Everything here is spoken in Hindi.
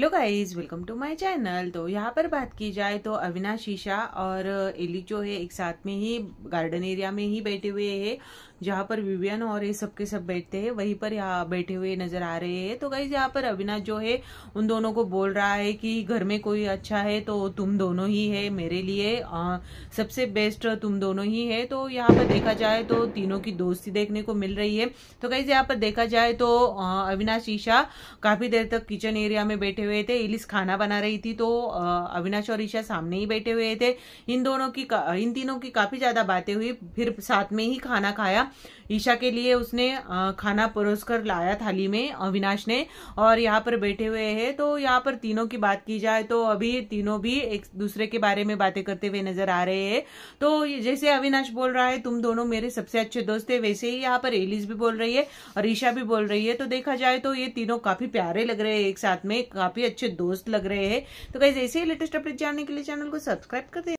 hello guys welcome to my channel तो यहाँ पर बात की जाए तो अविनाश ईशा और एली जो है एक साथ में ही गार्डन एरिया में ही बैठे हुए हैं जहाँ पर विवियन और ये सब सब बैठते हैं वहीं पर यहाँ बैठे हुए नजर आ रहे हैं तो गाइज यहाँ पर अविनाश जो है उन दोनों को बोल रहा है कि घर में कोई अच्छा है तो तुम दोनों ही है मेरे लिए आ, सबसे बेस्ट तुम दोनों ही है तो यहाँ पर देखा जाए तो तीनों की दोस्ती देखने को मिल रही है तो गाइज यहाँ पर देखा जाए तो अविनाश ईशा काफी देर तक किचन एरिया में बैठे हुए थे इलिस खाना बना रही थी तो अविनाश और ईशा सामने ही बैठे हुए थे इन दोनों की इन तीनों की काफी ज्यादा बातें हुई फिर साथ में ही खाना खाया ईशा के लिए उसने खाना परोस कर लाया थाली में अविनाश ने और यहाँ पर बैठे हुए है तो यहाँ पर तीनों की बात की जाए तो अभी तीनों भी एक दूसरे के बारे में बातें करते हुए नजर आ रहे है तो जैसे अविनाश बोल रहा है तुम दोनों मेरे सबसे अच्छे दोस्त है वैसे ही यहाँ पर एलिस भी बोल रही है और ईशा भी बोल रही है तो देखा जाए तो ये तीनों काफी प्यारे लग रहे हैं एक साथ में काफी काफी अच्छे दोस्त लग रहे हैं तो कहीं ऐसे ही लेटेस्ट अपडेट जानने के लिए चैनल को सब्सक्राइब कर दे